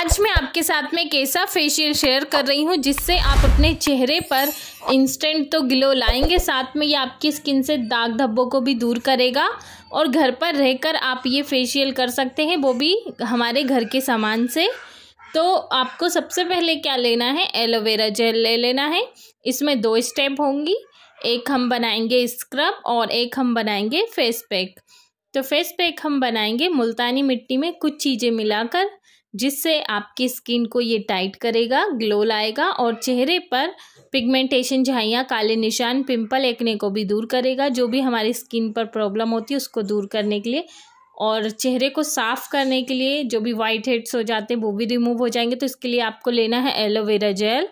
आज मैं आपके साथ में कैसा फेशियल शेयर कर रही हूँ जिससे आप अपने चेहरे पर इंस्टेंट तो ग्लो लाएंगे साथ में ये आपकी स्किन से दाग धब्बों को भी दूर करेगा और घर पर रहकर आप ये फेशियल कर सकते हैं वो भी हमारे घर के सामान से तो आपको सबसे पहले क्या लेना है एलोवेरा जेल ले लेना है इसमें दो स्टेप होंगी एक हम बनाएंगे स्क्रब और एक हम बनाएंगे फेस पैक तो फेस पैक हम बनाएंगे मुल्तानी मिट्टी में कुछ चीज़ें मिलाकर जिससे आपकी स्किन को ये टाइट करेगा ग्लो लाएगा और चेहरे पर पिगमेंटेशन झाइयाँ काले निशान पिंपल एक्ने को भी दूर करेगा जो भी हमारी स्किन पर प्रॉब्लम होती है उसको दूर करने के लिए और चेहरे को साफ़ करने के लिए जो भी वाइट हेड्स हो जाते हैं वो भी रिमूव हो जाएंगे तो इसके लिए आपको लेना है एलोवेरा जेल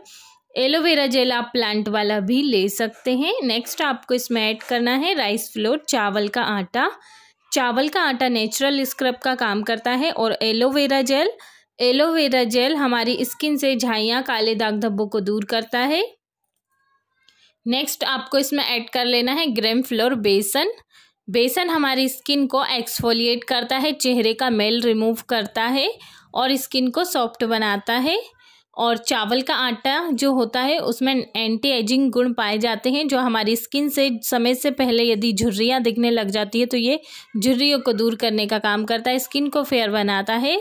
एलोवेरा जेल आप प्लांट वाला भी ले सकते हैं नेक्स्ट आपको इसमें ऐड करना है राइस फ्लोर चावल का आटा चावल का आटा नेचुरल स्क्रब का काम करता है और एलोवेरा जेल एलोवेरा जेल हमारी स्किन से झाइयाँ काले दाग धब्बों को दूर करता है नेक्स्ट आपको इसमें ऐड कर लेना है ग्रेम फ्लोर बेसन बेसन हमारी स्किन को एक्सफोलिएट करता है चेहरे का मेल रिमूव करता है और स्किन को सॉफ्ट बनाता है और चावल का आटा जो होता है उसमें एंटी एजिंग गुण पाए जाते हैं जो हमारी स्किन से समय से पहले यदि झुर्रियाँ दिखने लग जाती है तो ये झुर्रियों को दूर करने का काम करता है स्किन को फेयर बनाता है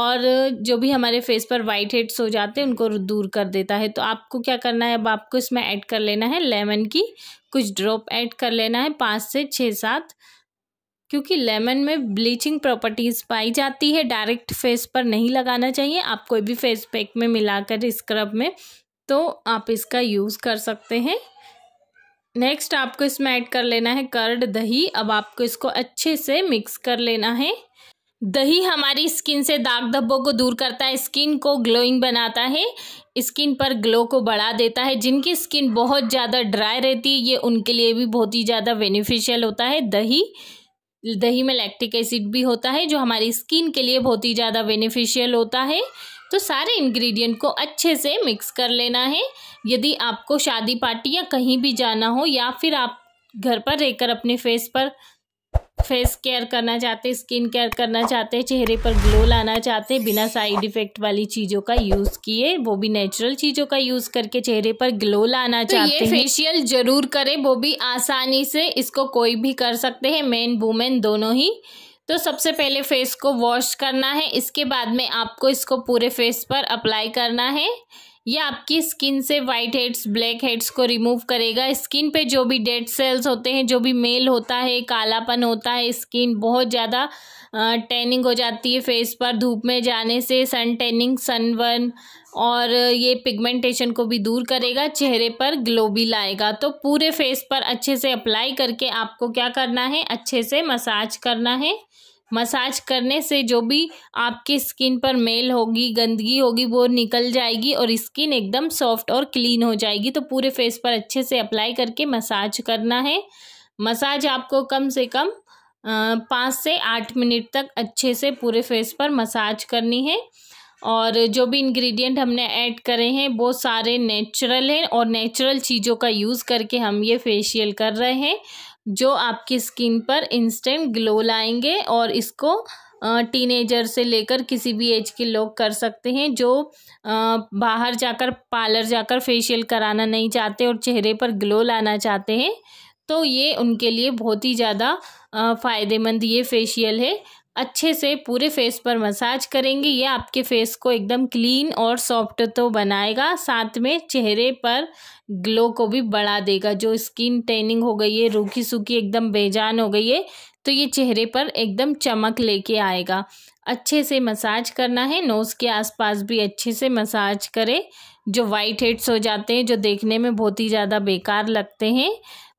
और जो भी हमारे फेस पर वाइट हेड्स हो जाते हैं उनको दूर कर देता है तो आपको क्या करना है अब आपको इसमें ऐड कर लेना है लेमन की कुछ ड्रॉप ऐड कर लेना है पाँच से छः सात क्योंकि लेमन में ब्लीचिंग प्रॉपर्टीज़ पाई जाती है डायरेक्ट फेस पर नहीं लगाना चाहिए आप कोई भी फेस पैक में मिलाकर स्क्रब में तो आप इसका यूज़ कर सकते हैं नेक्स्ट आपको इसमें ऐड कर लेना है कर्ड दही अब आपको इसको अच्छे से मिक्स कर लेना है दही हमारी स्किन से दाग धब्बों को दूर करता है स्किन को ग्लोइंग बनाता है स्किन पर ग्लो को बढ़ा देता है जिनकी स्किन बहुत ज़्यादा ड्राई रहती है ये उनके लिए भी बहुत ही ज़्यादा बेनिफिशियल होता है दही दही में लैक्टिक एसिड भी होता है जो हमारी स्किन के लिए बहुत ही ज़्यादा बेनिफिशियल होता है तो सारे इंग्रेडिएंट को अच्छे से मिक्स कर लेना है यदि आपको शादी पार्टी या कहीं भी जाना हो या फिर आप घर पर रहकर अपने फेस पर फेस केयर करना चाहते हैं स्किन केयर करना चाहते हैं चेहरे पर ग्लो लाना चाहते हैं बिना साइड इफ़ेक्ट वाली चीज़ों का यूज़ किए वो भी नेचुरल चीज़ों का यूज़ करके चेहरे पर ग्लो लाना तो चाहते हैं फेशियल जरूर करें वो भी आसानी से इसको कोई भी कर सकते हैं मैन वुमेन दोनों ही तो सबसे पहले फेस को वॉश करना है इसके बाद में आपको इसको पूरे फेस पर अप्लाई करना है ये आपकी स्किन से वाइट हेड्स ब्लैक हेड्स को रिमूव करेगा स्किन पे जो भी डेड सेल्स होते हैं जो भी मेल होता है कालापन होता है स्किन बहुत ज़्यादा टैनिंग हो जाती है फेस पर धूप में जाने से सन टैनिंग सनबर्न और ये पिगमेंटेशन को भी दूर करेगा चेहरे पर ग्लो भी लाएगा तो पूरे फेस पर अच्छे से अप्लाई करके आपको क्या करना है अच्छे से मसाज करना है मसाज करने से जो भी आपके स्किन पर मेल होगी गंदगी होगी वो निकल जाएगी और स्किन एकदम सॉफ्ट और क्लीन हो जाएगी तो पूरे फेस पर अच्छे से अप्लाई करके मसाज करना है मसाज आपको कम से कम पाँच से आठ मिनट तक अच्छे से पूरे फेस पर मसाज करनी है और जो भी इंग्रेडिएंट हमने ऐड करे हैं वो सारे नेचुरल हैं और नेचुरल चीज़ों का यूज़ करके हम ये फेशियल कर रहे हैं जो आपकी स्किन पर इंस्टेंट ग्लो लाएंगे और इसको टीनेजर से लेकर किसी भी एज के लोग कर सकते हैं जो बाहर जाकर पार्लर जाकर फेशियल कराना नहीं चाहते और चेहरे पर ग्लो लाना चाहते हैं तो ये उनके लिए बहुत ही ज़्यादा फ़ायदेमंद ये फेशियल है अच्छे से पूरे फेस पर मसाज करेंगे ये आपके फेस को एकदम क्लीन और सॉफ्ट तो बनाएगा साथ में चेहरे पर ग्लो को भी बढ़ा देगा जो स्किन टेनिंग हो गई है रूखी सूखी एकदम बेजान हो गई है तो ये चेहरे पर एकदम चमक लेके आएगा अच्छे से मसाज करना है नोज़ के आसपास भी अच्छे से मसाज करें जो वाइट हेड्स हो जाते हैं जो देखने में बहुत ही ज़्यादा बेकार लगते हैं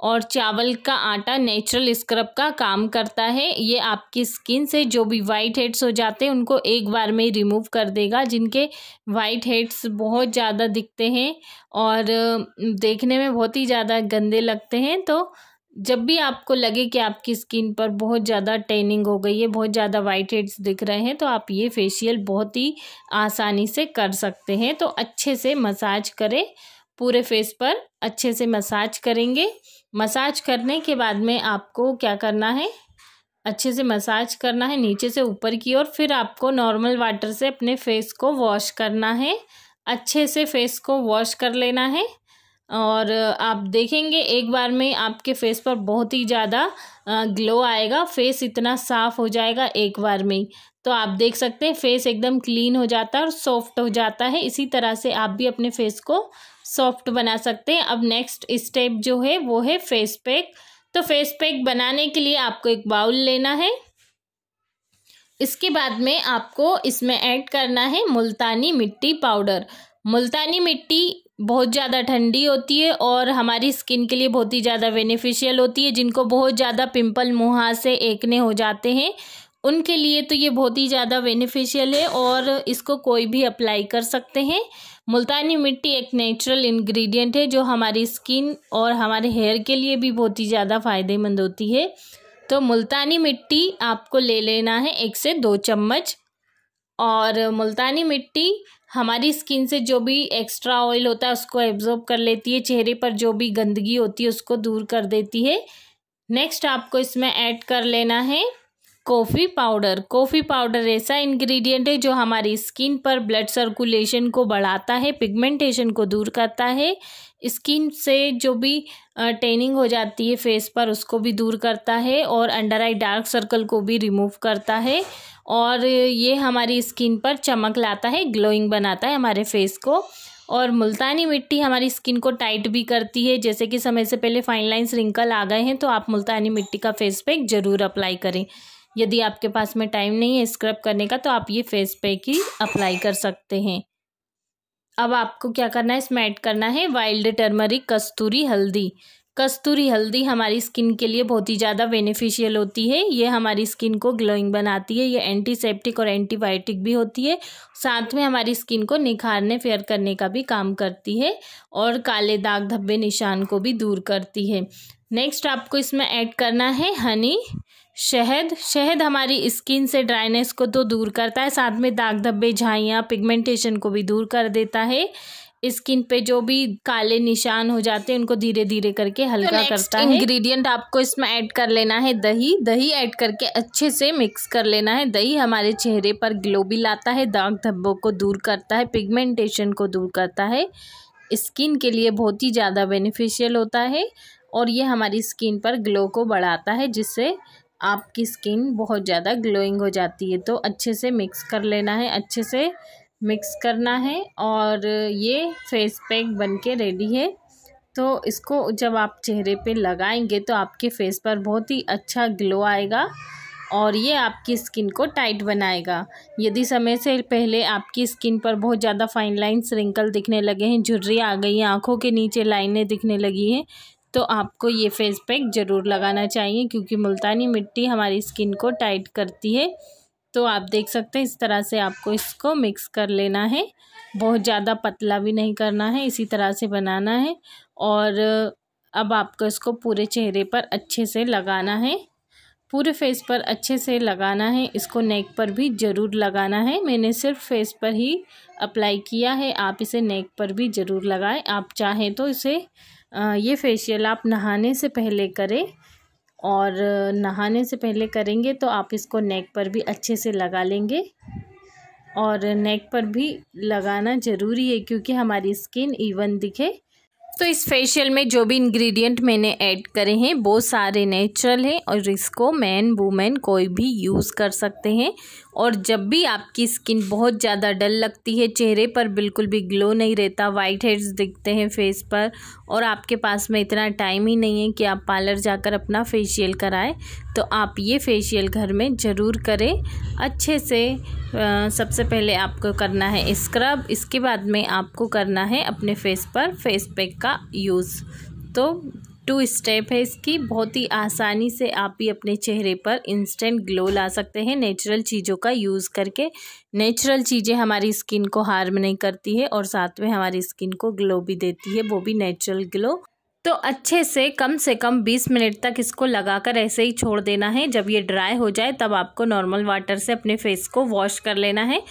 और चावल का आटा नेचुरल स्क्रब का काम करता है ये आपकी स्किन से जो भी वाइट हेड्स हो जाते हैं उनको एक बार में रिमूव कर देगा जिनके वाइट हेड्स बहुत ज़्यादा दिखते हैं और देखने में बहुत ही ज़्यादा गंदे लगते हैं तो जब भी आपको लगे कि आपकी स्किन पर बहुत ज़्यादा टेनिंग हो गई है बहुत ज़्यादा वाइट हेड्स दिख रहे हैं तो आप ये फेशियल बहुत ही आसानी से कर सकते हैं तो अच्छे से मसाज करें पूरे फेस पर अच्छे से मसाज करेंगे मसाज करने के बाद में आपको क्या करना है अच्छे से मसाज करना है नीचे से ऊपर की ओर फिर आपको नॉर्मल वाटर से अपने फेस को वॉश करना है अच्छे से फेस को वॉश कर लेना है और आप देखेंगे एक बार में आपके फेस पर बहुत ही ज़्यादा ग्लो आएगा फेस इतना साफ़ हो जाएगा एक बार में तो आप देख सकते हैं फेस एकदम क्लीन हो जाता है और सॉफ्ट हो जाता है इसी तरह से आप भी अपने फेस को सॉफ्ट बना सकते हैं अब नेक्स्ट स्टेप जो है वो है फेस पैक तो फेस पैक बनाने के लिए आपको एक बाउल लेना है इसके बाद में आपको इसमें ऐड करना है मुल्तानी मिट्टी पाउडर मुल्तानी मिट्टी बहुत ज़्यादा ठंडी होती है और हमारी स्किन के लिए बहुत ही ज़्यादा बेनिफिशियल होती है जिनको बहुत ज़्यादा पिंपल मुहासे एकने हो जाते हैं उनके लिए तो ये बहुत ही ज़्यादा बेनिफिशियल है और इसको कोई भी अप्लाई कर सकते हैं मुल्तानी मिट्टी एक नेचुरल इंग्रेडिएंट है जो हमारी स्किन और हमारे हेयर के लिए भी बहुत ही ज़्यादा फ़ायदेमंद होती है तो मुल्तानी मिट्टी आपको ले लेना है एक से दो चम्मच और मुल्तानी मिट्टी हमारी स्किन से जो भी एक्स्ट्रा ऑयल होता है उसको एब्जॉर्ब कर लेती है चेहरे पर जो भी गंदगी होती है उसको दूर कर देती है नेक्स्ट आपको इसमें ऐड कर लेना है कॉफ़ी पाउडर कॉफ़ी पाउडर ऐसा इंग्रेडिएंट है जो हमारी स्किन पर ब्लड सर्कुलेशन को बढ़ाता है पिगमेंटेशन को दूर करता है स्किन से जो भी टेनिंग हो जाती है फेस पर उसको भी दूर करता है और अंडर आई डार्क सर्कल को भी रिमूव करता है और ये हमारी स्किन पर चमक लाता है ग्लोइंग बनाता है हमारे फेस को और मुल्तानी मिट्टी हमारी स्किन को टाइट भी करती है जैसे कि समय से पहले फाइन लाइन्स रिंकल आ गए हैं तो आप मुल्तानी मिट्टी का फेस पैक ज़रूर अप्लाई करें यदि आपके पास में टाइम नहीं है स्क्रब करने का तो आप ये फेस पैक ही अप्लाई कर सकते हैं अब आपको क्या करना है इसमें ऐड करना है वाइल्ड टर्मरिक कस्तूरी हल्दी कस्तूरी हल्दी हमारी स्किन के लिए बहुत ही ज़्यादा बेनिफिशियल होती है ये हमारी स्किन को ग्लोइंग बनाती है ये एंटीसेप्टिक और एंटीबायोटिक भी होती है साथ में हमारी स्किन को निखारने फेयर करने का भी काम करती है और काले दाग धब्बे निशान को भी दूर करती है नेक्स्ट आपको इसमें ऐड करना है हनी शहद शहद हमारी स्किन से ड्राइनेस को तो दूर करता है साथ में दाग धब्बे झाइयाँ पिगमेंटेशन को भी दूर कर देता है स्किन पे जो भी काले निशान हो जाते हैं उनको धीरे धीरे करके तो हल्का तो करता है इंग्रेडिएंट आपको इसमें ऐड कर लेना है दही दही ऐड करके अच्छे से मिक्स कर लेना है दही हमारे चेहरे पर ग्लो भी लाता है दाग धब्बों को दूर करता है पिगमेंटेशन को दूर करता है स्किन के लिए बहुत ही ज़्यादा बेनिफिशियल होता है और ये हमारी स्किन पर ग्लो को बढ़ाता है जिससे आपकी स्किन बहुत ज़्यादा ग्लोइंग हो जाती है तो अच्छे से मिक्स कर लेना है अच्छे से मिक्स करना है और ये फेस पैक बन के रेडी है तो इसको जब आप चेहरे पे लगाएंगे तो आपके फेस पर बहुत ही अच्छा ग्लो आएगा और ये आपकी स्किन को टाइट बनाएगा यदि समय से पहले आपकी स्किन पर बहुत ज़्यादा फाइन लाइन्स रिंकल दिखने लगे हैं झुर्री आ गई हैं आँखों के नीचे लाइनें दिखने लगी हैं तो आपको ये फेस पैक ज़रूर लगाना चाहिए क्योंकि मुल्तानी मिट्टी हमारी स्किन को टाइट करती है तो आप देख सकते हैं इस तरह से आपको इसको मिक्स कर लेना है बहुत ज़्यादा पतला भी नहीं करना है इसी तरह से बनाना है और अब आपको इसको पूरे चेहरे पर अच्छे से लगाना है पूरे फेस पर अच्छे से लगाना है इसको नेक पर भी ज़रूर लगाना है मैंने सिर्फ फेस पर ही अप्लाई किया है आप इसे नेक पर भी ज़रूर लगाएं आप चाहें तो इसे ये फेशियल आप नहाने से पहले करें और नहाने से पहले करेंगे तो आप इसको नेक पर भी अच्छे से लगा लेंगे और नेक पर भी लगाना ज़रूरी है क्योंकि हमारी स्किन इवन दिखे तो इस फेशियल में जो भी इंग्रेडिएंट मैंने ऐड करे हैं वो सारे नेचुरल हैं और इसको मैन वूमेन कोई भी यूज़ कर सकते हैं और जब भी आपकी स्किन बहुत ज़्यादा डल लगती है चेहरे पर बिल्कुल भी ग्लो नहीं रहता वाइट हेड्स दिखते हैं फेस पर और आपके पास में इतना टाइम ही नहीं है कि आप पार्लर जाकर अपना फेशियल कराएं तो आप ये फेशियल घर में ज़रूर करें अच्छे से आ, सबसे पहले आपको करना है स्क्रब इसके बाद में आपको करना है अपने फेस पर फेस पैक का यूज़ तो टू स्टेप है इसकी बहुत ही आसानी से आप भी अपने चेहरे पर इंस्टेंट ग्लो ला सकते हैं नेचुरल चीज़ों का यूज़ करके नेचुरल चीज़ें हमारी स्किन को हार्म नहीं करती है और साथ में हमारी स्किन को ग्लो भी देती है वो भी नेचुरल ग्लो तो अच्छे से कम से कम 20 मिनट तक इसको लगाकर ऐसे ही छोड़ देना है जब ये ड्राई हो जाए तब आपको नॉर्मल वाटर से अपने फेस को वॉश कर लेना है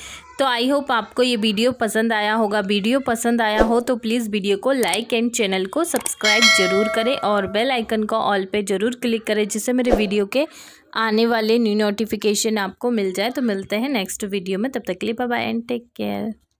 तो आई होप आपको ये वीडियो पसंद आया होगा वीडियो पसंद आया हो तो प्लीज़ वीडियो को लाइक एंड चैनल को सब्सक्राइब जरूर करें और बेल आइकन को ऑल पे ज़रूर क्लिक करें जिससे मेरे वीडियो के आने वाले न्यू नोटिफिकेशन आपको मिल जाए तो मिलते हैं नेक्स्ट वीडियो में तब तक के लिए बाय एंड टेक केयर